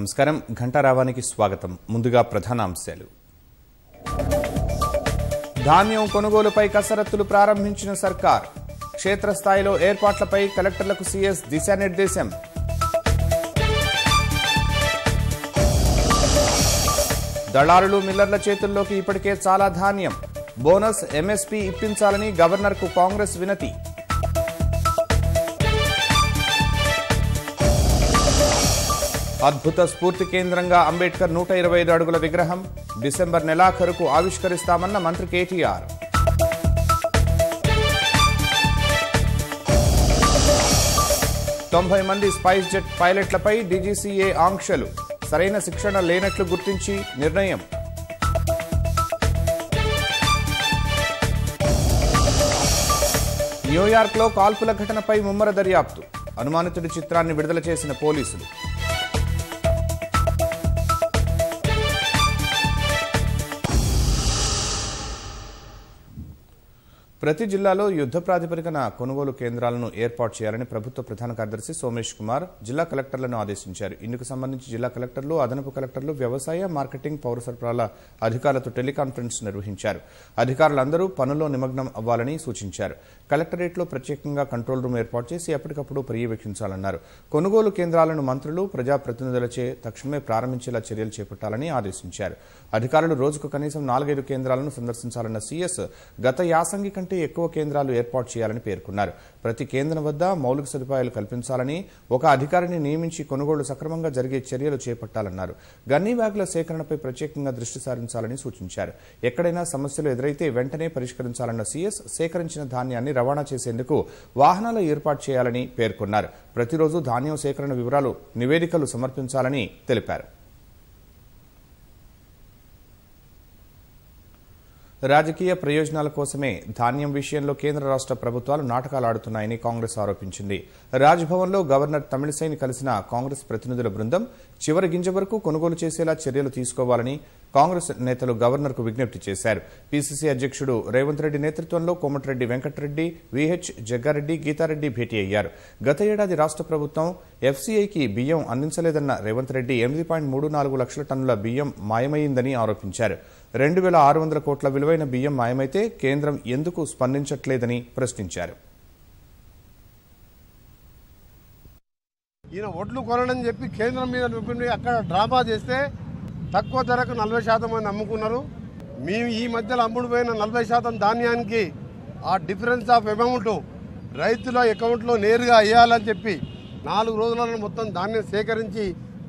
నమస్కారం ఘంటారావానికి స్వాగతం ముందుగా ప్రధానాంశాలు ధాన్యం కొనుగోలుపై కసరత్తులు ప్రారంభించిన సర్కార్ క్షేత్రస్థాయిలో ఏర్పాట్లపై కలెక్టర్లకు సీఎస్ దిశానిర్దేశం దళారులు మిల్లర్ల చేతుల్లోకి ఇప్పటికే చాలా ధాన్యం బోనస్ ఎంఎస్పీ ఇప్పించాలని గవర్నర్కు కాంగ్రెస్ వినతి అద్భుత స్ఫూర్తి కేంద్రంగా అంబేద్కర్ నూట ఇరవై ఐదు అడుగుల విగ్రహం డిసెంబర్ నెలాఖరుకు ఆవిష్కరిస్తామన్న మంత్రి కేటీఆర్ తొంభై మంది స్పైస్ జెట్ పైలట్లపై డీజీసీఏ ఆంక్షలు సరైన శిక్షణ లేనట్లు గుర్తించి నిర్ణయం న్యూయార్క్లో కాల్పుల ఘటనపై ముమ్మర దర్యాప్తు అనుమానితుడి చిత్రాన్ని విడుదల చేసిన పోలీసులు ప్రతి జిల్లాలో యుద్ధ ప్రాతిపదికన కొనుగోలు కేంద్రాలను ఏర్పాటు చేయాలని ప్రభుత్వ ప్రధాన కార్యదర్శి సోమేష్ కుమార్ జిల్లా కలెక్టర్లను ఆదేశించారు ఇందుకు సంబంధించి జిల్లా కలెక్టర్లు అదనపు కలెక్టర్లు వ్యవసాయ మార్కెటింగ్ పౌర సరఫరాల అధికారులతో టెలికాన్ఫరెన్స్ నిర్వహించారు అధికారులందరూ పనుల్లో నిమగ్నం అవ్వాలని సూచించారు కలెక్టరేట్లో ప్రత్యేకంగా కంట్రోల్ రూమ్ ఏర్పాటు చేసి ఎప్పటికప్పుడు పర్యవేక్షించాలన్నారు కొనుగోలు కేంద్రాలను మంత్రులు ప్రజాప్రతినిధులచే తక్షణమే ప్రారంభించేలా చర్యలు చేపట్టాలని ఆదేశించారు అధికారులు రోజుకు కనీసం నాలుగైదు కేంద్రాలను సందర్శించాలన్న సీఎస్ గత యాసంగి కంటే కంటే ఎక్కువ కేంద్రాలు ఏర్పాటు చేయాలని పేర్కొన్నారు ప్రతి కేంద్రం వద్ద మౌలిక సదుపాయాలు కల్పించాలని ఒక అధికారిని నియమించి కొనుగోళ్లు సక్రమంగా జరిగే చర్యలు చేపట్టాలన్నారు గన్నీ బ్యాగుల సేకరణపై ప్రత్యేకంగా దృష్టి సారించాలని సూచించారు ఎక్కడైనా సమస్యలు ఎదురైతే వెంటనే పరిష్కరించాలన్న సీఎస్ సేకరించిన ధాన్యాన్ని రవాణా చేసేందుకు వాహనాలు ఏర్పాటు చేయాలని పేర్కొన్నారు ప్రతిరోజు ధాన్యం సేకరణ వివరాలు నివేదికలు సమర్పించాలని తెలిపారు రాజకీయ ప్రయోజనాల కోసమే ధాన్యం విషయంలో కేంద్ర రాష్ట్ర ప్రభుత్వాలు నాటకాలు ఆడుతున్నాయని కాంగ్రెస్ ఆరోపించింది రాజ్భవన్లో గవర్నర్ తమిళిసైని కలిసిన కాంగ్రెస్ ప్రతినిధుల బృందం చివరి గింజ వరకు కొనుగోలు చేసేలా చర్యలు తీసుకోవాలని కాంగ్రెస్ నేతలు గవర్నర్కు విజ్ఞప్తి చేశారు పీసీసీ అధ్యక్షుడు రేవంత్ రెడ్డి నేతృత్వంలో కోమటిరెడ్డి వెంకటరెడ్డి విహెచ్ జగ్గారెడ్డి గీతారెడ్డి భేటీ అయ్యారు గత ఏడాది రాష్ట్ర ప్రభుత్వం ఎఫ్సీఐకి బియ్యం అందించలేదన్న రేవంత్ రెడ్డి ఎనిమిది పాయింట్ మూడు నాలుగు లక్షల టన్నుల బియ్యం మాయమైందని ఆరోపించారు రెండు వేల ఆరు వందల కోట్ల విలువైన బియ్యం మాయమైతే కేంద్రం ఎందుకు స్పందించట్లేదని ప్రశ్నించారు ఈయన ఒడ్లు కొనడని చెప్పి కేంద్రం మీద అక్కడ డ్రామా చేస్తే తక్కువ ధరకు నలభై శాతం మంది అమ్ముకున్నారు మేము ఈ మధ్యలో అమ్ముడుపోయిన నలభై శాతం ధాన్యానికి ఆ డిఫరెన్స్ ఆఫ్ అమౌంట్ రైతుల అకౌంట్లో నేరుగా వేయాలని చెప్పి నాలుగు రోజులలో మొత్తం ధాన్యం సేకరించి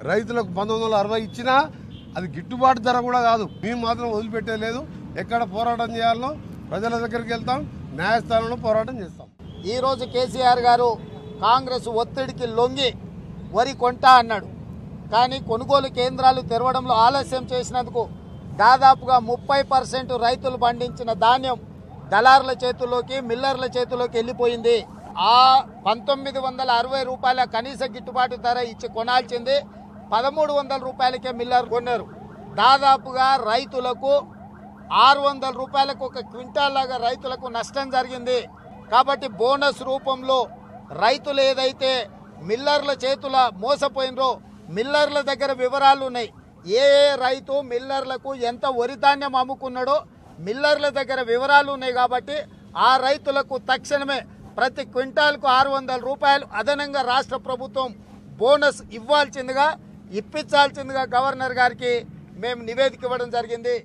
రైతులకు పంతొమ్మిది వందల అరవై ఇచ్చినా అది గిట్టుబాటు ధర కూడా కాదు మేము మాత్రం వదిలిపెట్టలేదు ఎక్కడ పోరాటం చేయాలనో ప్రజల దగ్గరికి వెళ్తాం న్యాయస్థానంలో పోరాటం చేస్తాం ఈరోజు కేసీఆర్ గారు కాంగ్రెస్ ఒత్తిడికి లొంగి వరి కొంటా అన్నాడు కానీ కొనుగోలు కేంద్రాలు తెరవడంలో ఆలస్యం చేసినందుకు దాదాపుగా ముప్పై పర్సెంట్ రైతులు పండించిన ధాన్యం దళారుల చేతుల్లోకి మిల్లర్ల చేతుల్లోకి వెళ్ళిపోయింది ఆ పంతొమ్మిది వందల అరవై రూపాయల కనీస గిట్టుబాటు ధర ఇచ్చి కొనాల్సింది పదమూడు వందల రూపాయలకే మిల్లర్ కొన్నారు దాదాపుగా రైతులకు ఆరు వందల రూపాయలకు ఒక క్వింటాల్ లాగా రైతులకు నష్టం జరిగింది కాబట్టి బోనస్ రూపంలో రైతులు ఏదైతే మిల్లర్ల చేతుల మోసపోయినరో మిల్లర్ల దగ్గర వివరాలు ఉన్నాయి ఏ ఏ రైతు మిల్లర్లకు ఎంత వరి ధాన్యం అమ్ముకున్నాడో మిల్లర్ల దగ్గర వివరాలు ఉన్నాయి కాబట్టి ఆ రైతులకు తక్షణమే ప్రతి క్వింటాల్కు ఆరు వందల రూపాయలు అదనంగా రాష్ట్ర ప్రభుత్వం బోనస్ ఇవ్వాల్సిందిగా ఇప్పించాల్సిందిగా గవర్నర్ గారికి మేము నివేదిక ఇవ్వడం జరిగింది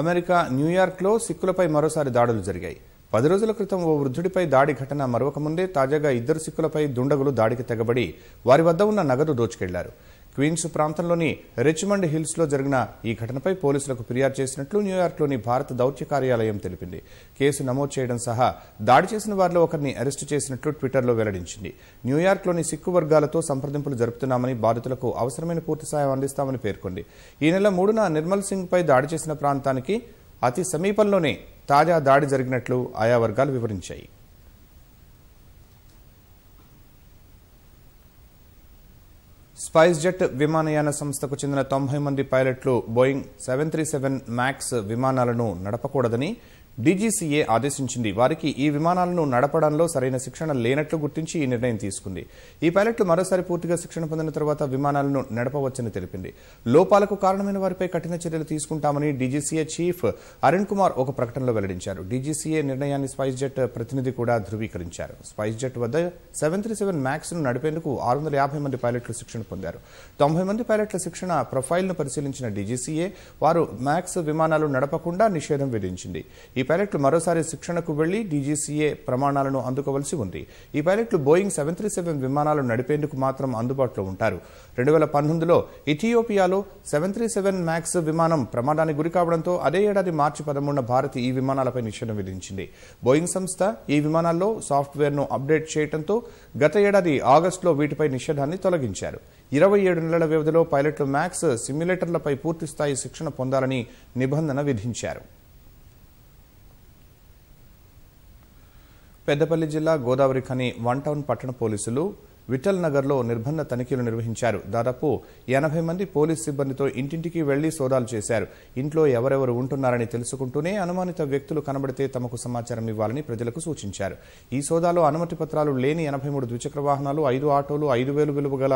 అమెరికా న్యూయార్క్లో సిక్కులపై మరోసారి దాడులు జరిగాయి పది రోజుల క్రితం ఓ వృద్ధుడిపై దాడి ఘటన మరొక ముందే తాజాగా ఇద్దరు సిక్కులపై దుండగులు దాడికి తెగబడి వారి వద్ద ఉన్న నగదు దోచుకెళ్లారు క్వీన్స్ ప్రాంతంలోని రిచ్మండ్ హిల్స్లో జరిగిన ఈ ఘటనపై పోలీసులకు ఫిర్యాదు చేసినట్లు న్యూయార్క్లోని భారత దౌత్య కార్యాలయం తెలిపింది కేసు నమోదు చేయడం సహా దాడి చేసిన వారిలో ఒకరిని అరెస్టు చేసినట్లు ట్విట్టర్లో వెల్లడించింది న్యూయార్క్లోని సిక్కు వర్గాలతో సంప్రదింపులు జరుపుతున్నామని బాధితులకు అవసరమైన పూర్తి సాయం అందిస్తామని పేర్కొంది ఈ నెల మూడున నిర్మల్ సింగ్పై దాడి చేసిన ప్రాంతానికి అతి సమీపంలోనే తాజా దాడి జరిగినట్లు ఆయా వర్గాలు వివరించాయి స్పైస్ జెట్ విమానయాన సంస్థకు చెందిన తొంభై మంది పైలట్లు Boeing seven three seven max విమానాలను నడపకూడదని డీజీసీఏ ఆదేశించింది వారికి ఈ విమానాలను నడపడంలో సరైన శిక్షణ లేనట్లు గుర్తించి ఈ నిర్ణయం తీసుకుంది ఈ పైలట్లు మరోసారి పూర్తిగా శిక్షణ పొందిన తర్వాత విమానాలను నడపవచ్చని తెలిపింది లోపాలకు కారణమైన వారిపై కఠిన చర్యలు తీసుకుంటామని డీజీసీఏ చీఫ్ అరుణ్ కుమార్ ఒక ప్రకటనలో వెల్లడించారు డీజీసీఏ నిర్ణయాన్ని స్పైస్ జెట్ ప్రతినిధి కూడా ధృవీకరించారు స్పైస్ జెట్ వద్ద సెవెన్ త్రీ సెవెన్ మ్యాక్స్ను నడిపేందుకు ఆరు వందల యాభై మంది పైలట్లు శిక్షణ పొందారు తొంభై మంది పైలట్ల శిక్షణ ప్రొఫైల్ను పరిశీలించిన డీజీసీఏ వారు మ్యాక్స్ విమానాలు నడపకుండా నిషేధం విధించింది ఈ పైలట్లు మరోసారి శిక్షణకు వెళ్లి డీజీసీఏ ప్రమాణాలను అందుకోవలసి ఉంది ఈ పైలట్లు బోయింగ్ సెవెన్ త్రీ సెవెన్ విమానాలు నడిపేందుకు మాత్రం అందుబాటులో ఉంటారు రెండు వేల పంతొమ్మిదిలో ఇథియోపియాలో సెవెన్ త్రీ సెవెన్ మ్యాక్స్ విమానం ప్రమాదానికి గురి కావడంతో అదే ఏడాది మార్చి పదమూడున భారత్ ఈ విమానాలపై నిషేధం విధించింది బోయింగ్ సంస్థ ఈ విమానాల్లో సాఫ్ట్వేర్ను అప్డేట్ చేయడంతో గత ఏడాది ఆగస్టులో వీటిపై నిషేధాన్ని తొలగించారు ఇరవై ఏడు నెలల వ్యవధిలో పైలట్లు మ్యాక్స్ సిమ్యులేటర్లపై పూర్తిస్థాయి శిక్షణ పొందాలని నిబంధన విధించారు పెద్దపల్లి జిల్లా గోదావరి ఖని వన్ టౌన్ పట్టణ పోలీసులు విఠల్ నగర్లో నిర్బంధ తనిఖీలు నిర్వహించారు దాదాపు ఎనభై మంది పోలీస్ సిబ్బందితో ఇంటింటికి వెళ్లి సోదాలు చేశారు ఇంట్లో ఎవరెవరు ఉంటున్నారని తెలుసుకుంటూనే అనుమానిత వ్యక్తులు కనబడితే తమకు సమాచారం ఇవ్వాలని ప్రజలకు సూచించారు ఈ సోదాలో అనుమతి పత్రాలు లేని ఎనభై మూడు ద్విచక్ర వాహనాలు ఐదు ఆటోలు ఐదు వేలు విలువ గల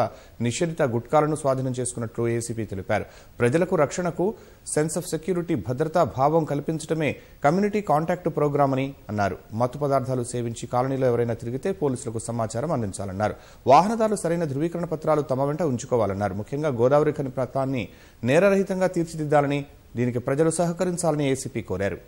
నిషేధిత గుట్కాలను స్వాధీనం చేసుకున్నట్లు ఏసీపీ తెలిపారు ప్రజలకు రక్షణకు సెన్స్ ఆఫ్ సెక్యూరిటీ భద్రతా భావం కల్పించడమే కమ్యూనిటీ కాంటాక్ట్ ప్రోగ్రామ్ అని అన్నారు మత్తు పదార్థాలు సేవించి కాలనీలో ఎవరైనా తిరిగితే పోలీసులకు సమాచారం అందించాలన్నారు వాహనదారులు సరైన ధృవీకరణ పత్రాలు తమ వెంట ఉంచుకోవాలన్నారు ముఖ్యంగా గోదావరి ఖని ప్రాంతాన్ని నేరరహితంగా తీర్చిదిద్దాలని దీనికి ప్రజలు సహకరించాలని ఏసీపీ కోరారు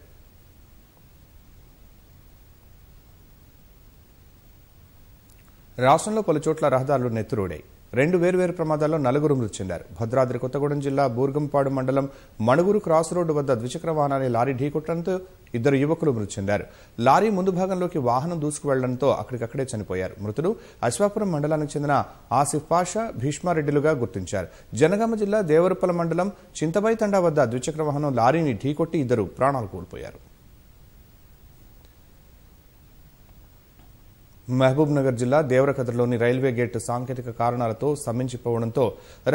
రాష్ట్రంలో పలుచోట్ల రహదారులు నెత్తురోడాయి రెండు వేర్వేరు ప్రమాదాల్లో నలుగురు మృతి చెందారు భద్రాద్రి కొత్తగూడెం జిల్లా బూర్గంపాడు మండలం మణుగురు క్రాస్ రోడ్డు వద్ద ద్విచక్ర వాహనాన్ని లారీ ఢీకొట్టడంతో ఇద్దరు యువకులు మృతి చెందారు లారీ ముందు భాగంలోకి వాహనం దూసుకు వెళ్లడంతో అక్కడికక్కడే చనిపోయారు మృతులు అశ్వాపురం మండలానికి చెందిన ఆసిఫ్ పాషా భీష్మారెడ్డిలుగా గుర్తించారు జనగామ జిల్లా దేవరపల మండలం తండా వద్ద ద్విచక్ర వాహనం లారీని ఢీకొట్టి ఇద్దరు ప్రాణాలు కోల్పోయారు మహబూబ్నగర్ జిల్లా దేవరకద్రలోని రైల్వే గేటు సాంకేతిక కారణాలతో సమ్మించిపోవడంతో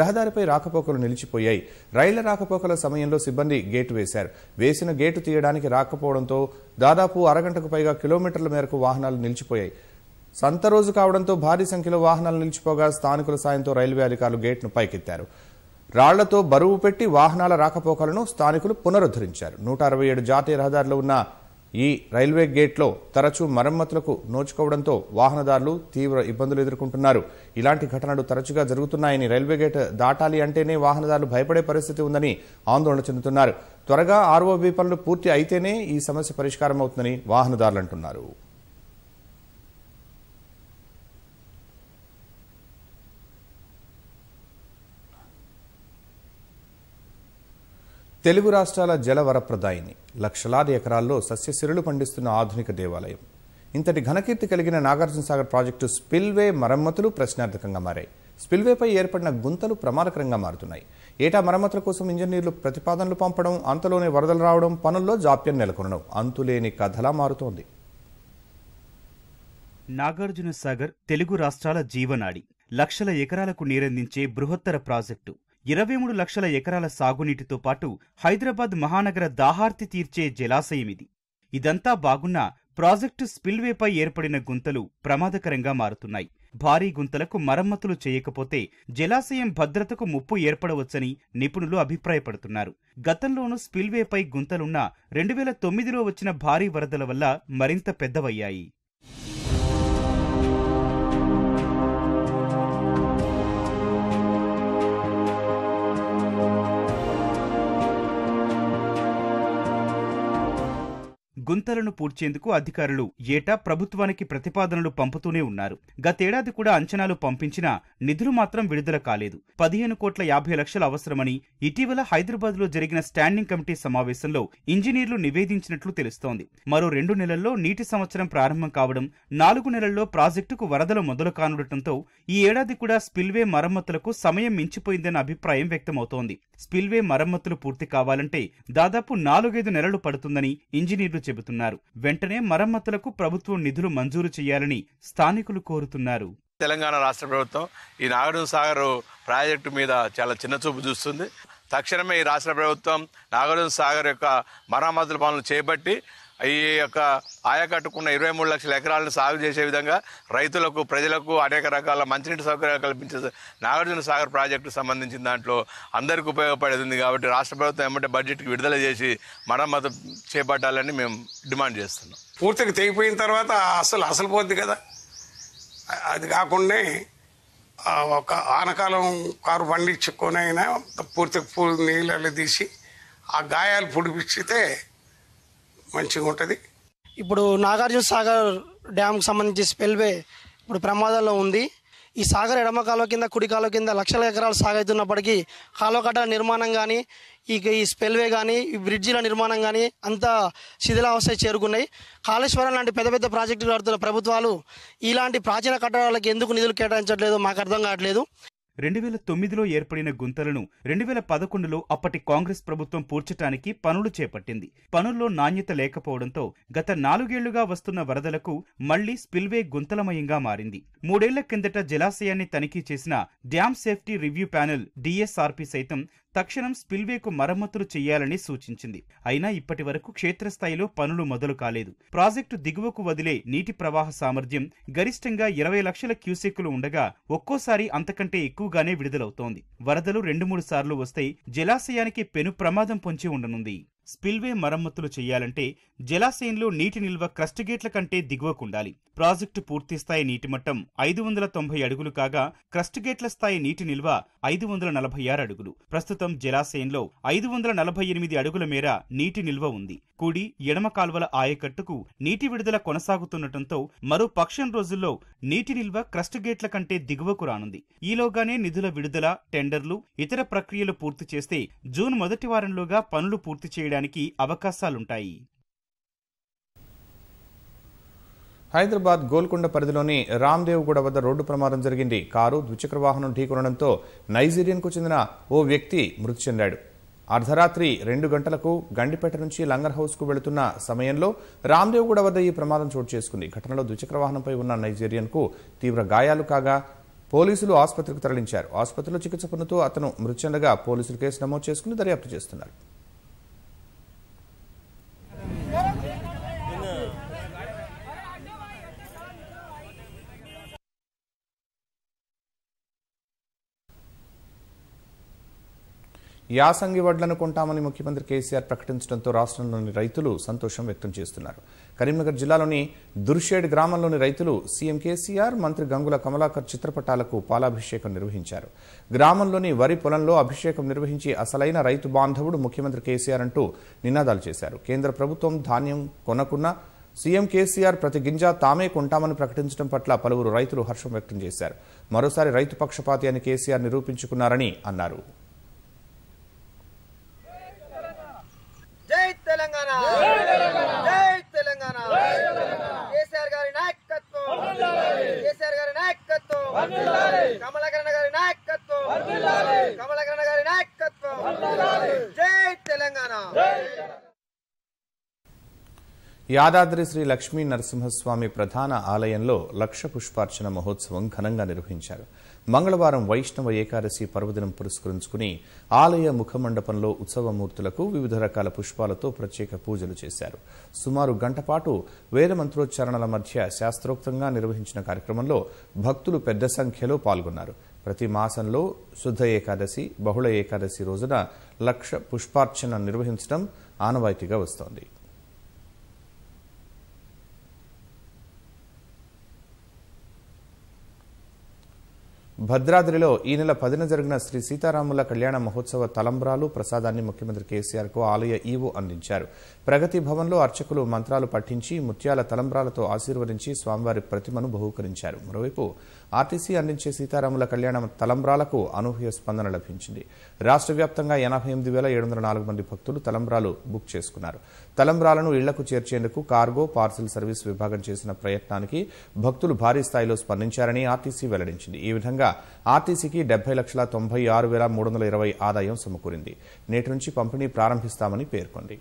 రహదారిపై రాకపోకలు నిలిచిపోయాయి రైళ్ల రాకపోకల సమయంలో సిబ్బంది గేటు వేశారు వేసిన గేటు తీయడానికి రాకపోవడంతో దాదాపు అరగంటకు పైగా కిలోమీటర్ల మేరకు వాహనాలు నిలిచిపోయాయి సంత రోజు కావడంతో భారీ సంఖ్యలో వాహనాలు నిలిచిపోగా స్థానికుల సాయంతో రైల్వే అధికారులు గేట్ను పైకెత్తారు రాళ్లతో బరువు పెట్టి వాహనాల రాకపోకలను స్థానికులు పునరుద్ధరించారు నూట అరవై ఏడు జాతీయ రహదారులు ఉన్న ఈ రైల్వే గేట్లో తరచూ మరమ్మతులకు నోచుకోవడంతో వాహనదారులు తీవ్ర ఇబ్బందులు ఎదుర్కొంటున్నారు ఇలాంటి ఘటనలు తరచుగా జరుగుతున్నాయని రైల్వే గేట్ దాటాలి అంటేనే వాహనదారులు భయపడే పరిస్థితి ఉందని ఆందోళన చెందుతున్నారు త్వరగా ఆర్వోబీ పనులు పూర్తి అయితేనే ఈ సమస్య పరిష్కారం అవుతుందని వాహనదారులు అంటున్నారు తెలుగు రాష్ట్రాల జలవరప్రదాయిని లక్షలాది ఎకరాల్లో సస్యశిరులు పండిస్తున్న ఆధునిక దేవాలయం ఇంతటి ఘనకీర్తి కలిగిన నాగార్జున సాగర్ ప్రాజెక్టు స్పిల్వే మరమ్మతులు ప్రశ్నార్థకంగా మారాయి స్పిల్వేపై ఏర్పడిన గుంతలు ప్రమాదకరంగా మారుతున్నాయి ఏటా మరమ్మతుల కోసం ఇంజనీర్లు ప్రతిపాదనలు పంపడం అంతలోనే వరదలు రావడం పనుల్లో జాప్యం నెలకొనడం అంతులేని కథలా మారుతోంది నాగార్జున సాగర్ తెలుగు రాష్ట్రాల జీవనాడి లక్షల ఎకరాలకు నీరందించే బృహత్తర ప్రాజెక్టు ఇరవై మూడు లక్షల ఎకరాల సాగునీటితో పాటు హైదరాబాద్ మహానగర దాహార్తి తీర్చే జలాశయమిది ఇదంతా బాగున్నా ప్రాజెక్టు స్పిల్వేపై ఏర్పడిన గుంతలు ప్రమాదకరంగా మారుతున్నాయి భారీ గుంతలకు మరమ్మతులు చేయకపోతే జలాశయం భద్రతకు ముప్పు ఏర్పడవచ్చని నిపుణులు అభిప్రాయపడుతున్నారు గతంలోనూ స్పిల్వేపై గుంతలున్నా రెండు తొమ్మిదిలో వచ్చిన భారీ వరదల వల్ల మరింత పెద్దవయ్యాయి గుంతలను పూడ్చేందుకు అధికారులు ఏటా ప్రభుత్వానికి ప్రతిపాదనలు పంపుతూనే ఉన్నారు గతేడాది కూడా అంచనాలు పంపించినా నిధులు మాత్రం విడుదల కాలేదు పదిహేను కోట్ల యాభై లక్షలు అవసరమని ఇటీవల హైదరాబాద్లో జరిగిన స్టాండింగ్ కమిటీ సమావేశంలో ఇంజనీర్లు నివేదించినట్లు తెలుస్తోంది మరో రెండు నెలల్లో నీటి సంవత్సరం ప్రారంభం కావడం నాలుగు నెలల్లో ప్రాజెక్టుకు వరదలు మొదలు కానుండటంతో ఈ ఏడాది కూడా స్పిల్వే మరమ్మతులకు సమయం మించిపోయిందన్న అభిప్రాయం వ్యక్తమవుతోంది స్పిల్వే మరమ్మతులు పూర్తి కావాలంటే దాదాపు నాలుగైదు నెలలు పడుతుందని ఇంజనీర్లు చెబుతున్నారు వెంటనే మరమ్మతులకు ప్రభుత్వం నిధులు మంజూరు చేయాలని స్థానికులు కోరుతున్నారు తెలంగాణ రాష్ట్ర ప్రభుత్వం ఈ నాగార్జున సాగర్ ప్రాజెక్టు మీద చాలా చిన్న చూపు చూస్తుంది తక్షణమే ఈ రాష్ట్ర ప్రభుత్వం నాగార్జున సాగర్ యొక్క మరమ్మతుల పనులు చేపట్టి ఈ యొక్క ఆయకట్టుకున్న ఇరవై మూడు లక్షల ఎకరాలను సాగు చేసే విధంగా రైతులకు ప్రజలకు అనేక రకాల మంచినీటి సౌకర్యాలు కల్పించే నాగార్జున సాగర్ ప్రాజెక్టుకు సంబంధించిన దాంట్లో అందరికీ ఉపయోగపడేది కాబట్టి రాష్ట్ర ప్రభుత్వం ఏమంటే బడ్జెట్కి విడుదల చేసి మరమ్మతు చేపట్టాలని మేము డిమాండ్ చేస్తున్నాం పూర్తిగా తెగిపోయిన తర్వాత అసలు అసలు పోద్ది కదా అది కాకుండా ఒక ఆనకాలం కారు పండించుకొని అయినా పూర్తిగా నీళ్ళలో తీసి ఆ గాయాలు పొడిపించితే మంచిగా ఉంటుంది ఇప్పుడు నాగార్జున సాగర్ డ్యామ్కి సంబంధించి స్పెల్వే ఇప్పుడు ప్రమాదంలో ఉంది ఈ సాగర్ ఎడమ కాలువ కింద కుడి కాలువ కింద లక్షల ఎకరాలు సాగవుతున్నప్పటికీ కాలువ కట్టల నిర్మాణం కానీ ఈ ఈ స్పెల్వే కానీ ఈ బ్రిడ్జిల నిర్మాణం కానీ అంతా శిథిలావస్థ చేరుకున్నాయి కాళేశ్వరం లాంటి పెద్ద పెద్ద ప్రాజెక్టులు కడుతున్న ప్రభుత్వాలు ఇలాంటి ప్రాచీన కట్టడాలకు ఎందుకు నిధులు కేటాయించట్లేదు మాకు అర్థం కావట్లేదు రెండు వేల తొమ్మిదిలో ఏర్పడిన గుంతలను రెండు వేల పదకొండులో అప్పటి కాంగ్రెస్ ప్రభుత్వం పూడ్చటానికి పనులు చేపట్టింది పనుల్లో నాణ్యత లేకపోవడంతో గత నాలుగేళ్లుగా వస్తున్న వరదలకు మళ్లీ స్పిల్వే గుంతలమయంగా మారింది మూడేళ్ల కిందట జలాశయాన్ని తనిఖీ చేసిన dam safety review panel DSRP సైతం తక్షణం స్పిల్వేకు మరమ్మతులు చేయాలని సూచించింది అయినా ఇప్పటి వరకు క్షేత్రస్థాయిలో పనులు మొదలు కాలేదు ప్రాజెక్టు దిగువకు వదిలే నీటి ప్రవాహ సామర్థ్యం గరిష్టంగా ఇరవై లక్షల క్యూసెక్కులు ఉండగా ఒక్కోసారి అంతకంటే ఎక్కువగానే విడుదలవుతోంది వరదలు రెండు మూడు సార్లు వస్తే జలాశయానికి పెను ప్రమాదం పొంచి ఉండనుంది స్పిల్వే మరమ్మతులు చేయాలంటే జలాశయంలో నీటి నిల్వ క్రస్ట్ గేట్ల కంటే దిగువకుండాలి ప్రాజెక్టు పూర్తి నీటి నీటిమట్టం ఐదు వందల తొంభై అడుగులు కాగా క్రస్ట్ గేట్ల స్థాయి నీటి నిల్వ ఐదు వందల నలభై ఆరు అడుగులు ప్రస్తుతం జలాశయంలో ఐదు వందల నలభై ఎనిమిది అడుగుల మేర నీటి నిల్వ ఉంది కూడి ఎడమ కాల్వల ఆయకట్టుకు నీటి విడుదల కొనసాగుతుండటంతో మరో పక్షం రోజుల్లో నీటి నిల్వ క్రస్ట్ గేట్ల కంటే దిగువకు రానుంది ఈలోగానే నిధుల విడుదల టెండర్లు ఇతర ప్రక్రియలు పూర్తి చేస్తే జూన్ మొదటి వారంలోగా పనులు పూర్తి చేయడానికి చేయడానికి అవకాశాలుంటాయి హైదరాబాద్ గోల్కొండ పరిధిలోని రామ్దేవ్గూడ వద్ద రోడ్డు ప్రమాదం జరిగింది కారు ద్విచక్ర వాహనం ఢీకొనడంతో నైజీరియన్కు చెందిన ఓ వ్యక్తి మృతి చెందాడు అర్ధరాత్రి రెండు గంటలకు గండిపేట నుంచి లంగర్ హౌస్కు వెళుతున్న సమయంలో రామ్దేవ్గూడ వద్ద ఈ ప్రమాదం చోటు చేసుకుంది ఘటనలో ద్విచక్ర వాహనంపై ఉన్న నైజీరియన్కు తీవ్ర గాయాలు కాగా పోలీసులు ఆసుపత్రికి తరలించారు ఆసుపత్రిలో చికిత్స పొందుతూ అతను మృతి చెందగా పోలీసులు కేసు నమోదు చేసుకుని దర్యాప్తు చేస్తున్నారు యాసంగి వడ్లను కొంటామని ముఖ్యమంత్రి కేసీఆర్ ప్రకటించడంతో రాష్ట్రంలోని రైతులు సంతోషం వ్యక్తం చేస్తున్నారు కరీంనగర్ జిల్లాలోని దుర్షేడ్ గ్రామంలోని రైతులు సీఎం కేసీఆర్ మంత్రి గంగుల కమలాకర్ చిత్రపటాలకు పాలాభిషేకం నిర్వహించారు గ్రామంలోని వరి పొలంలో అభిషేకం నిర్వహించి అసలైన రైతు బాంధవుడు ముఖ్యమంత్రి కేసీఆర్ అంటూ నినాదాలు చేశారు కేంద్ర ప్రభుత్వం ధాన్యం కొనకున్న సీఎం కేసీఆర్ ప్రతి గింజ తామే కొంటామని ప్రకటించడం పట్ల పలువురు రైతులు హర్షం వ్యక్తం చేశారు మరోసారి రైతు పక్షపాతి అని కేసీఆర్ నిరూపించుకున్నారని అన్నారు యాదాద్రి శ్రీ లక్ష్మీ నరసింహస్వామి ప్రధాన ఆలయంలో లక్ష పుష్పార్చన మహోత్సవం ఘనంగా నిర్వహించారు మంగళవారం వైష్ణవ ఏకాదశి పర్వదినం పురస్కరించుకుని ఆలయ ముఖమండపంలో ఉత్సవమూర్తులకు వివిధ రకాల పుష్పాలతో ప్రత్యేక పూజలు చేశారు సుమారు గంటపాటు వేద మంత్రోచ్చారణల మధ్య శాస్త్రోక్తంగా నిర్వహించిన కార్యక్రమంలో భక్తులు పెద్ద సంఖ్యలో పాల్గొన్నారు ప్రతి మాసంలో శుద్ధ ఏకాదశి బహుళ ఏకాదశి రోజున లక్ష పుష్పార్చన నిర్వహించడం ఆనవాయితీగా వస్తోంది భద్రాద్రిలో ఈ నెల పదిన జరిగిన శ్రీ సీతారాముల కళ్యాణ మహోత్సవ తలంబ్రాలు ప్రసాదాన్ని ముఖ్యమంత్రి కేసీఆర్ కు ఆలయ ఈవు అందించారు ప్రగతి భవన్లో అర్చకులు మంత్రాలు పఠించి ముత్యాల తలంబ్రాలతో ఆశీర్వదించి స్వామివారి ప్రతిమను బహుకరించారు మరోవైపు ఆర్టీసీ అందించే సీతారాముల కళ్యాణం తలంబ్రాలకు అనూహ్య స్పందన లభించింది రాష్ట్ర వ్యాప్తంగా ఎనభై ఎనిమిది వేల ఏడు వందల నాలుగు మంది భక్తులు తలంబ్రాలు బుక్ చేసుకున్నారు తలంబ్రాలను ఇళ్లకు చేర్చేందుకు కార్గో పార్సిల్ సర్వీస్ విభాగం చేసిన ప్రయత్నానికి భక్తులు భారీ స్థాయిలో స్పందించారని ఆర్టీసీ వెల్లడించింది ఈ విధంగా ఆర్టీసీకి డెబ్బై లక్షల తొంభై ఆరు వేల మూడు వందల ఇరవై ఆదాయం సమకూరింది నేటి నుంచి పంపిణీ ప్రారంభిస్తామని పేర్కొంది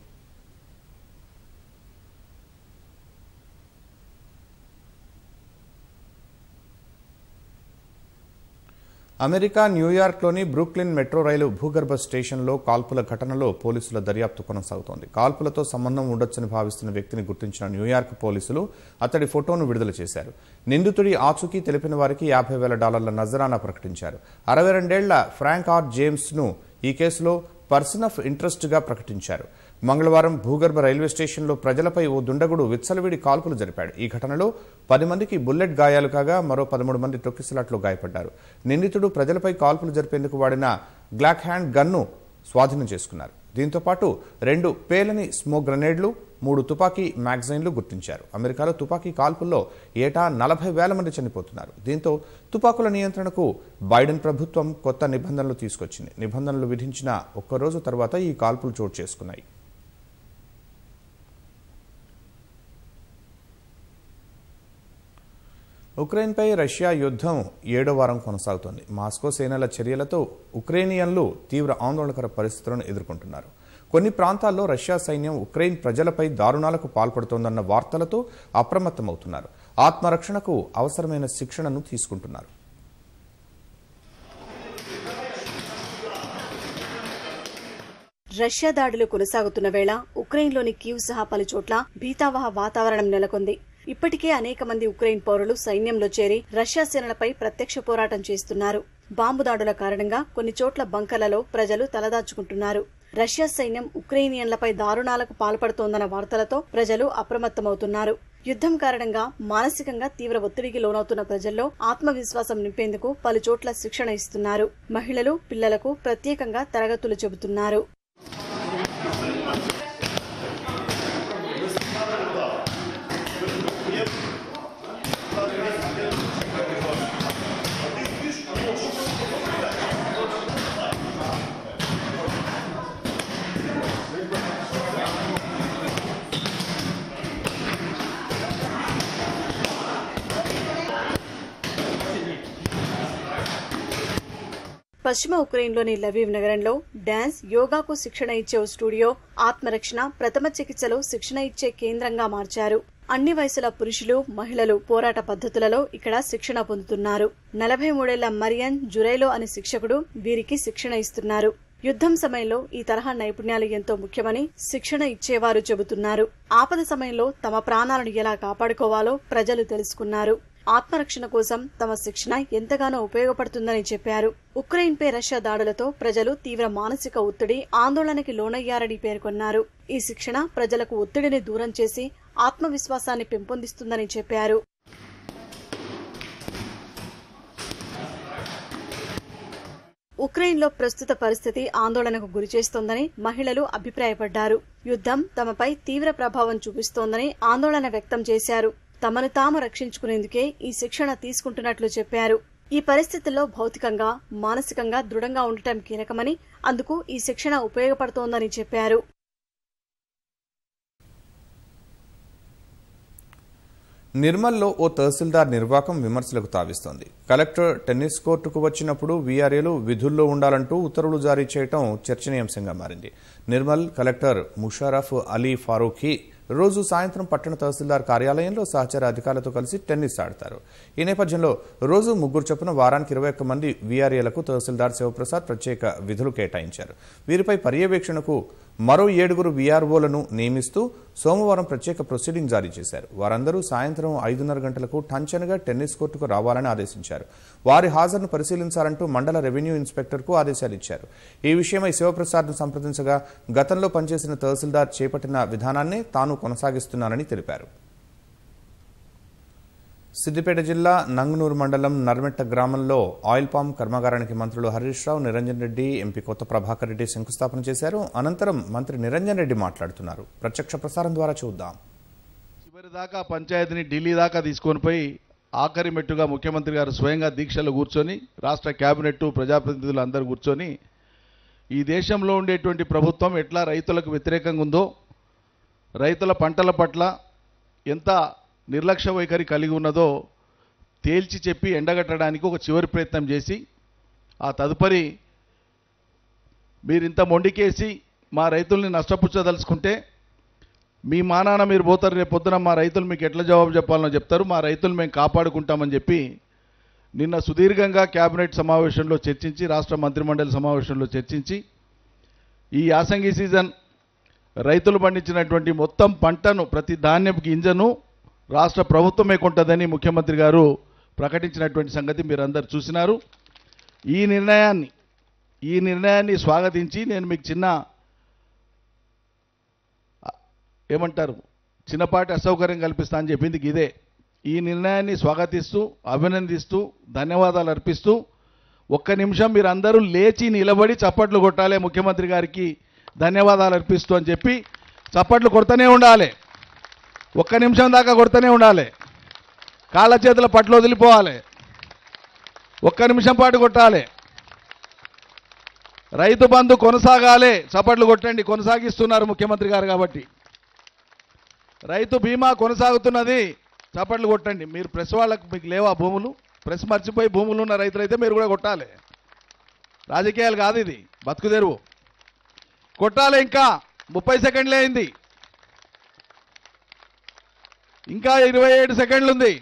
అమెరికా న్యూయార్క్లోని బ్రూక్లిన్ మెట్రో రైలు భూగర్భ స్టేషన్లో కాల్పుల ఘటనలో పోలీసుల దర్యాప్తు కొనసాగుతోంది కాల్పులతో సంబంధం ఉండొచ్చని భావిస్తున్న వ్యక్తిని గుర్తించిన న్యూయార్క్ పోలీసులు అతడి ఫోటోను విడుదల చేశారు నిందితుడి ఆచూకీ తెలిపిన వారికి యాభై వేల డాలర్ల నజరానా ప్రకటించారు అరవై రెండేళ్ల ఫ్రాంక్ ఆర్ జేమ్స్ను ఈ కేసులో పర్సన్ ఆఫ్ ఇంట్రెస్ట్గా ప్రకటించారు మంగళవారం భూగర్భ రైల్వే స్టేషన్లో ప్రజలపై ఓ దుండగుడు విత్సలవిడి కాల్పులు జరిపాడు ఈ ఘటనలో పది మందికి బుల్లెట్ గాయాలు కాగా మరో పదమూడు మంది తొక్కిసలాట్లో గాయపడ్డారు నిందితుడు ప్రజలపై కాల్పులు జరిపేందుకు వాడిన గ్లాక్ హ్యాండ్ గన్ను స్వాధీనం చేసుకున్నారు దీంతో పాటు రెండు పేలని స్మోక్ గ్రనేడ్లు మూడు తుపాకీ మ్యాగజైన్లు గుర్తించారు అమెరికాలో తుపాకీ కాల్పుల్లో ఏటా నలభై వేల మంది చనిపోతున్నారు దీంతో తుపాకుల నియంత్రణకు బైడెన్ ప్రభుత్వం కొత్త నిబంధనలు తీసుకొచ్చింది నిబంధనలు విధించిన ఒక్కరోజు తర్వాత ఈ కాల్పులు చోటు చేసుకున్నాయి ఉక్రెయిన్పై రష్యా యుద్ధం ఏడో వారం కొనసాగుతోంది మాస్కో సేనల చర్యలతో ఉక్రెయినియన్లు తీవ్ర ఆందోళనకర పరిస్థితులను ఎదుర్కొంటున్నారు కొన్ని ప్రాంతాల్లో రష్యా సైన్యం ఉక్రెయిన్ ప్రజలపై దారుణాలకు పాల్పడుతోందన్న వార్తలతో అప్రమత్తమవుతున్నారు ఆత్మరక్షణకు అవసరమైన శిక్షణను తీసుకుంటున్నారు రష్యా దాడులు కొనసాగుతున్న వేళ ఉక్రెయిన్లోని కీవ్ సహా పలు చోట్ల భీతావహ వాతావరణం నెలకొంది ఇప్పటికే అనేక మంది ఉక్రెయిన్ పౌరులు సైన్యంలో చేరి రష్యా సేనలపై ప్రత్యక్ష పోరాటం చేస్తున్నారు బాంబు దాడుల కారణంగా కొన్ని చోట్ల బంకలలో ప్రజలు తలదాచుకుంటున్నారు రష్యా సైన్యం ఉక్రెయినియన్లపై దారుణాలకు పాల్పడుతోందన్న వార్తలతో ప్రజలు అప్రమత్తమవుతున్నారు యుద్ధం కారణంగా మానసికంగా తీవ్ర ఒత్తిడికి లోనవుతున్న ప్రజల్లో ఆత్మవిశ్వాసం నింపేందుకు పలుచోట్ల శిక్షణ ఇస్తున్నారు మహిళలు పిల్లలకు ప్రత్యేకంగా తరగతులు చెబుతున్నారు పశ్చిమ ఉక్రెయిన్లోని లవీవ్ నగరంలో డ్యాన్స్ యోగాకు శిక్షణ ఇచ్చే ఓ స్టూడియో ఆత్మరక్షణ ప్రథమ చికిత్సలో శిక్షణ ఇచ్చే కేంద్రంగా మార్చారు అన్ని వయసుల పురుషులు మహిళలు పోరాట పద్ధతులలో ఇక్కడ శిక్షణ పొందుతున్నారు నలభై మూడేళ్ల మరియన్ జురైలో అనే శిక్షకుడు వీరికి శిక్షణ ఇస్తున్నారు యుద్ధం సమయంలో ఈ తరహా నైపుణ్యాలు ఎంతో ముఖ్యమని శిక్షణ ఇచ్చేవారు చెబుతున్నారు ఆపద సమయంలో తమ ప్రాణాలను ఎలా కాపాడుకోవాలో ప్రజలు తెలుసుకున్నారు ఆత్మరక్షణ కోసం తమ శిక్షణ ఎంతగానో ఉపయోగపడుతుందని చెప్పారు ఉక్రెయిన్పై రష్యా దాడులతో ప్రజలు తీవ్ర మానసిక ఒత్తిడి ఆందోళనకి లోనయ్యారని పేర్కొన్నారు ఈ శిక్షణ ప్రజలకు ఒత్తిడిని దూరం చేసి ఆత్మవిశ్వాసాన్ని పెంపొందిస్తుందని చెప్పారు ఉక్రెయిన్లో ప్రస్తుత పరిస్థితి ఆందోళనకు గురిచేస్తోందని మహిళలు అభిప్రాయపడ్డారు యుద్ధం తమపై తీవ్ర ప్రభావం చూపిస్తోందని ఆందోళన వ్యక్తం చేశారు తమను తాము రక్షించుకునేందుకే ఈ శిక్షణ తీసుకుంటున్నట్లు చెప్పారు ఈ పరిస్థితుల్లో భౌతికంగా మానసికంగా దృఢంగా ఉండటం కీలకమని అందుకు ఈ శిక్షణ ఉపయోగపడుతోందని చెప్పారు నిర్మల్లో ఓ తహసీల్దార్ నిర్వాకం విమర్శలకు తావిస్తోంది కలెక్టర్ టెన్నిస్ కోర్టుకు వచ్చినప్పుడు వీఆర్ఏలు విధుల్లో ఉండాలంటూ ఉత్తర్వులు జారీ చేయడం చర్చనీయాంశంగా మారింది నిర్మల్ కలెక్టర్ ముషారఫ్ అలీ ఫారూఖీ రోజు సాయంత్రం పట్టణ తహసీల్దార్ కార్యాలయంలో సహచర అధికారులతో కలిసి టెన్నిస్ ఆడతారు ఈ నేపథ్యంలో రోజు ముగ్గురు చొప్పున వారానికి ఇరవై ఒక్క మంది వీఆర్ఏలకు తహసీల్దార్ శివప్రసాద్ ప్రత్యేక విధులు కేటాయించారు వీరిపై పర్యవేక్షణకు మరో ఏడుగురు వీఆర్ఓలను నియమిస్తూ సోమవారం ప్రత్యేక ప్రొసీడింగ్ జారీ చేశారు వారందరూ సాయంత్రం ఐదున్నర గంటలకు టంచనగా టెన్నిస్ కోర్టుకు రావాలని ఆదేశించారు వారి హాజరును పరిశీలించాలంటూ మండల రెవెన్యూ ఇన్స్పెక్టర్కు ఆదేశాలు ఇచ్చారు ఈ విషయమై శివప్రసాద్ను సంప్రదించగా గతంలో పనిచేసిన తహసీల్దార్ చేపట్టిన విధానాన్నే తాను కొనసాగిస్తున్నానని తెలిపారు సిద్దిపేట జిల్లా నంగనూరు మండలం నర్మెట్ట గ్రామంలో ఆయిల్ పామ్ కర్మాగారానికి మంత్రులు హరీష్ రావు నిరంజన్ రెడ్డి ఎంపీ కొత్త ప్రభాకర్ రెడ్డి శంకుస్థాపన చేశారు అనంతరం మంత్రి నిరంజన్ రెడ్డి మాట్లాడుతున్నారు ప్రత్యక్ష ప్రసారం ద్వారా చూద్దాం చివరి దాకా పంచాయతీని ఢిల్లీ దాకా తీసుకొని పోయి ఆఖరి మెట్టుగా ముఖ్యమంత్రి గారు స్వయంగా దీక్షలు కూర్చొని రాష్ట్ర కేబినెట్ ప్రజాప్రతినిధులు అందరూ కూర్చొని ఈ దేశంలో ఉండేటువంటి ప్రభుత్వం ఎట్లా రైతులకు వ్యతిరేకంగా ఉందో రైతుల పంటల పట్ల ఎంత నిర్లక్ష్య వైఖరి కలిగి ఉన్నదో తేల్చి చెప్పి ఎండగట్టడానికి ఒక చివరి ప్రయత్నం చేసి ఆ తదుపరి మీరింత మొండికేసి మా రైతుల్ని నష్టపుచ్చదలుచుకుంటే మీ మానాన మీరు పోతారు రేపు పొద్దున మా రైతులు మీకు ఎట్లా జవాబు చెప్పాలనో చెప్తారు మా రైతులు మేము కాపాడుకుంటామని చెప్పి నిన్న సుదీర్ఘంగా కేబినెట్ సమావేశంలో చర్చించి రాష్ట్ర మంత్రిమండలి సమావేశంలో చర్చించి ఈ యాసంగి సీజన్ రైతులు పండించినటువంటి మొత్తం పంటను ప్రతి ధాన్యపు గింజను రాష్ట్ర ప్రభుత్వమే కొంటుందని ముఖ్యమంత్రి గారు ప్రకటించినటువంటి సంగతి మీరందరూ చూసినారు ఈ నిర్ణయాన్ని ఈ నిర్ణయాన్ని స్వాగతించి నేను మీకు చిన్న ఏమంటారు చిన్నపాటి అసౌకర్యం కల్పిస్తా అని చెప్పింది ఇదే ఈ నిర్ణయాన్ని స్వాగతిస్తూ అభినందిస్తూ ధన్యవాదాలు అర్పిస్తూ ఒక్క నిమిషం మీరందరూ లేచి నిలబడి చప్పట్లు కొట్టాలి ముఖ్యమంత్రి గారికి ధన్యవాదాలు అర్పిస్తూ అని చెప్పి చప్పట్లు కొడతనే ఉండాలి ఒక్క నిమిషం దాకా కొడుతూనే ఉండాలి కాళ్ళ చేతుల పట్లు వదిలిపోవాలి ఒక్క నిమిషం పాటు కొట్టాలి రైతు బంధు కొనసాగాలి చప్పట్లు కొట్టండి కొనసాగిస్తున్నారు ముఖ్యమంత్రి గారు కాబట్టి రైతు బీమా కొనసాగుతున్నది చప్పట్లు కొట్టండి మీరు ప్రెస్ వాళ్ళకు మీకు లేవా భూములు ప్రెస్ మర్చిపోయి భూములు ఉన్న రైతులైతే మీరు కూడా కొట్టాలి రాజకీయాలు కాదు ఇది బతుకుదేరువు కొట్టాలి ఇంకా ముప్పై సెకండ్లే అయింది ఇంకా ఇరవై ఏడు సెకండ్లు ఉంది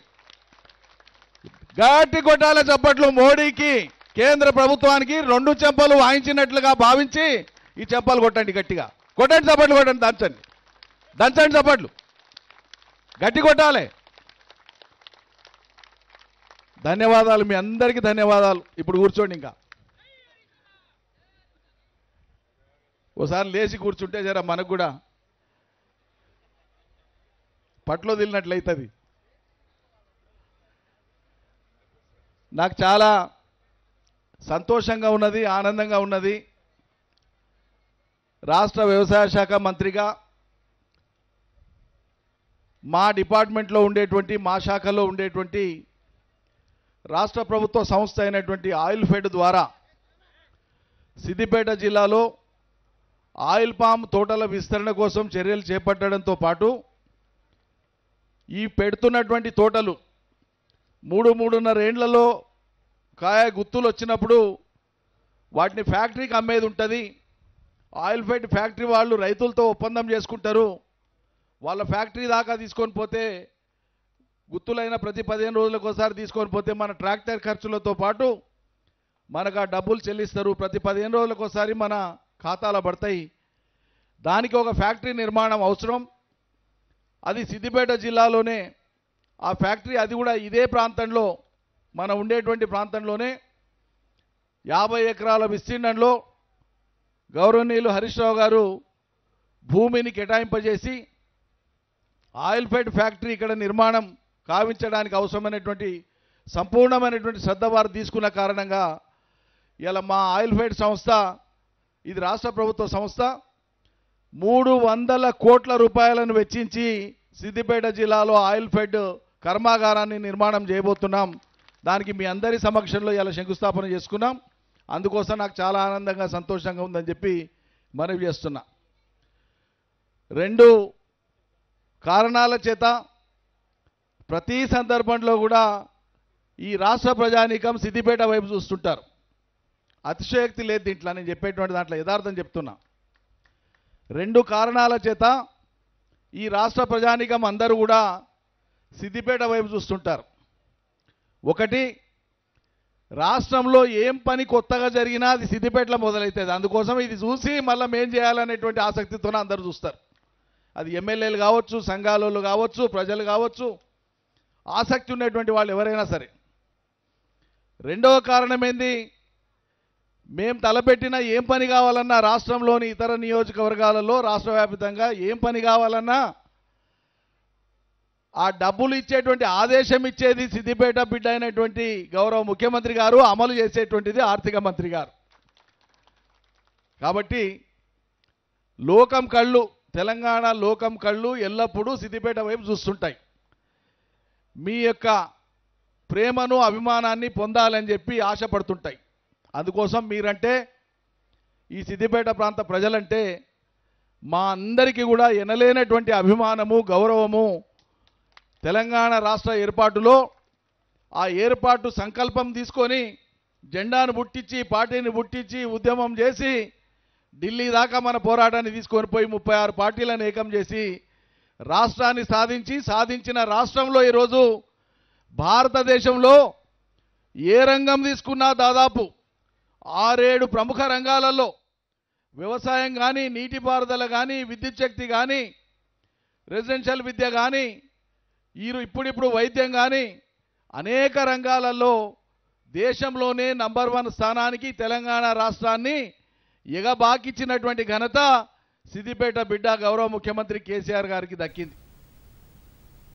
గట్టి కొట్టాల చప్పట్లు మోడీకి కేంద్ర ప్రభుత్వానికి రెండు చెంపలు వాయించినట్లుగా భావించి ఈ చెంపలు కొట్టండి గట్టిగా కొట్టండి చప్పట్లు కొట్టండి దంచండి దంచండి చప్పట్లు గట్టి కొట్టాలి ధన్యవాదాలు మీ అందరికీ ధన్యవాదాలు ఇప్పుడు కూర్చోండి ఇంకా ఓసారి లేచి కూర్చుంటే జర మనకు కూడా పట్లో వదిలినట్లయితుంది నాకు చాలా సంతోషంగా ఉన్నది ఆనందంగా ఉన్నది రాష్ట్ర వ్యవసాయ శాఖ మంత్రిగా మా డిపార్ట్మెంట్లో ఉండేటువంటి మా శాఖలో ఉండేటువంటి రాష్ట్ర ప్రభుత్వ సంస్థ అయినటువంటి ఆయిల్ ఫెడ్ ద్వారా సిద్దిపేట జిల్లాలో ఆయిల్ పామ్ తోటల విస్తరణ కోసం చర్యలు చేపట్టడంతో పాటు ఈ పెడుతున్నటువంటి తోటలు మూడు మూడున్నర ఏండ్లలో కాయ గుత్తులు వచ్చినప్పుడు వాటిని ఫ్యాక్టరీకి అమ్మేది ఉంటుంది ఆయిల్ ఫైట్ ఫ్యాక్టరీ వాళ్ళు రైతులతో ఒప్పందం చేసుకుంటారు వాళ్ళ ఫ్యాక్టరీ దాకా తీసుకొని పోతే గుత్తులైన ప్రతి పదిహేను రోజులకు ఒకసారి తీసుకొని పోతే మన ట్రాక్టర్ ఖర్చులతో పాటు మనకు ఆ డబ్బులు చెల్లిస్తారు ప్రతి పదిహేను రోజులకు ఒకసారి మన ఖాతాలో పడతాయి దానికి ఒక ఫ్యాక్టరీ నిర్మాణం అవసరం అది సిద్దిపేట జిల్లాలోనే ఆ ఫ్యాక్టరీ అది కూడా ఇదే ప్రాంతంలో మనం ఉండేటువంటి ప్రాంతంలోనే యాభై ఎకరాల విస్తీర్ణంలో గౌరవనీయులు హరీష్ రావు గారు భూమిని కేటాయింపజేసి ఆయిల్ ఫ్యాక్టరీ ఇక్కడ నిర్మాణం కావించడానికి అవసరమైనటువంటి సంపూర్ణమైనటువంటి శ్రద్ధ వారు తీసుకున్న కారణంగా ఇలా మా ఆయిల్ సంస్థ ఇది రాష్ట్ర ప్రభుత్వ సంస్థ మూడు వందల కోట్ల రూపాయలను వెచ్చించి సిద్దిపేట జిల్లాలో ఆయిల్ ఫెడ్ కర్మాగారాన్ని నిర్మాణం చేయబోతున్నాం దానికి మీ అందరి సమక్షంలో ఇలా శంకుస్థాపన చేసుకున్నాం అందుకోసం నాకు చాలా ఆనందంగా సంతోషంగా ఉందని చెప్పి మనవి చేస్తున్నా రెండు కారణాల చేత ప్రతి సందర్భంలో కూడా ఈ రాష్ట్ర ప్రజానీకం సిద్దిపేట వైపు చూస్తుంటారు అతిశయోక్తి లేదు దీంట్లో నేను చెప్పేటువంటి దాంట్లో యథార్థం చెప్తున్నా రెండు కారణాల చేత ఈ రాష్ట్ర ప్రజానికం అందరూ కూడా సిద్దిపేట వైపు చూస్తుంటారు ఒకటి రాష్ట్రంలో ఏం పని కొత్తగా జరిగినా అది సిద్దిపేటలో మొదలవుతుంది అందుకోసం ఇది చూసి మళ్ళీ ఏం చేయాలనేటువంటి ఆసక్తితోనే అందరూ చూస్తారు అది ఎమ్మెల్యేలు కావచ్చు సంఘాలు కావచ్చు ప్రజలు కావచ్చు ఆసక్తి ఉన్నటువంటి వాళ్ళు ఎవరైనా సరే రెండవ కారణం ఏంది మేము తలపెట్టిన ఏం పని కావాలన్నా రాష్ట్రంలోని ఇతర నియోజకవర్గాలలో రాష్ట్ర వ్యాప్తంగా ఏం పని కావాలన్నా ఆ డబ్బులు ఇచ్చేటువంటి ఆదేశం ఇచ్చేది సిద్దిపేట బిడ్డ అయినటువంటి గౌరవ ముఖ్యమంత్రి గారు అమలు చేసేటువంటిది ఆర్థిక మంత్రి గారు కాబట్టి లోకం కళ్ళు తెలంగాణ లోకం కళ్ళు ఎల్లప్పుడూ సిద్దిపేట వైపు చూస్తుంటాయి మీ యొక్క ప్రేమను అభిమానాన్ని పొందాలని చెప్పి ఆశపడుతుంటాయి అందుకోసం మీరంటే ఈ సిద్దిపేట ప్రాంత ప్రజలంటే మా అందరికీ కూడా ఎనలేనటువంటి అభిమానము గౌరవము తెలంగాణ రాష్ట్ర ఏర్పాటులో ఆ ఏర్పాటు సంకల్పం తీసుకొని జెండాను పుట్టించి పార్టీని పుట్టించి ఉద్యమం చేసి ఢిల్లీ దాకా మన పోరాటాన్ని తీసుకొని పోయి ముప్పై ఆరు పార్టీలను ఏకం చేసి రాష్ట్రాన్ని సాధించి సాధించిన రాష్ట్రంలో ఈరోజు భారతదేశంలో ఏ రంగం తీసుకున్నా దాదాపు ఆరేడు ప్రముఖ రంగాలలో వ్యవసాయం కానీ నీటిపారుదల కానీ విద్యుత్ శక్తి కానీ రెసిడెన్షియల్ విద్య కానీ ఈరు ఇప్పుడిప్పుడు వైద్యం కానీ అనేక రంగాలలో దేశంలోనే నంబర్ వన్ స్థానానికి తెలంగాణ రాష్ట్రాన్ని ఎగబాకిచ్చినటువంటి ఘనత సిద్దిపేట బిడ్డ గౌరవ ముఖ్యమంత్రి కేసీఆర్ గారికి దక్కింది